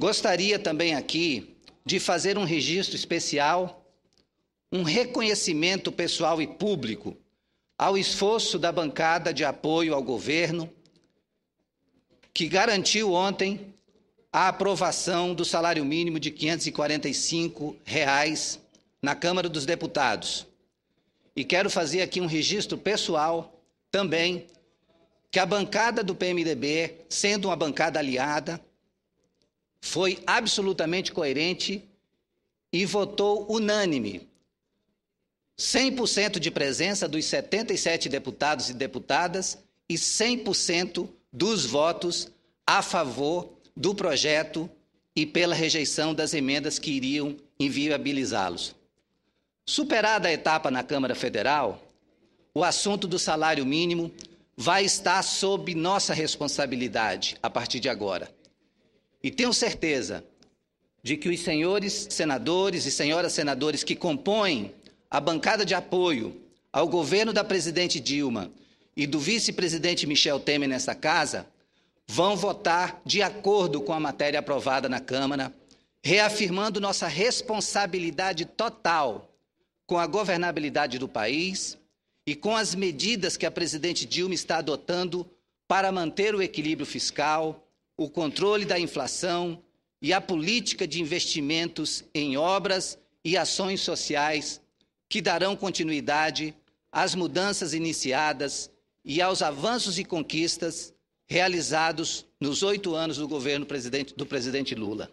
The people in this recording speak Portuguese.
Gostaria também aqui de fazer um registro especial, um reconhecimento pessoal e público ao esforço da bancada de apoio ao governo, que garantiu ontem a aprovação do salário mínimo de R$ 545 reais na Câmara dos Deputados. E quero fazer aqui um registro pessoal também que a bancada do PMDB, sendo uma bancada aliada, foi absolutamente coerente e votou unânime. 100% de presença dos 77 deputados e deputadas e 100% dos votos a favor do projeto e pela rejeição das emendas que iriam inviabilizá-los. Superada a etapa na Câmara Federal, o assunto do salário mínimo vai estar sob nossa responsabilidade a partir de agora. E tenho certeza de que os senhores senadores e senhoras senadores que compõem a bancada de apoio ao governo da presidente Dilma e do vice-presidente Michel Temer nessa casa vão votar de acordo com a matéria aprovada na Câmara, reafirmando nossa responsabilidade total com a governabilidade do país e com as medidas que a presidente Dilma está adotando para manter o equilíbrio fiscal, o controle da inflação e a política de investimentos em obras e ações sociais que darão continuidade às mudanças iniciadas e aos avanços e conquistas realizados nos oito anos do governo do presidente Lula.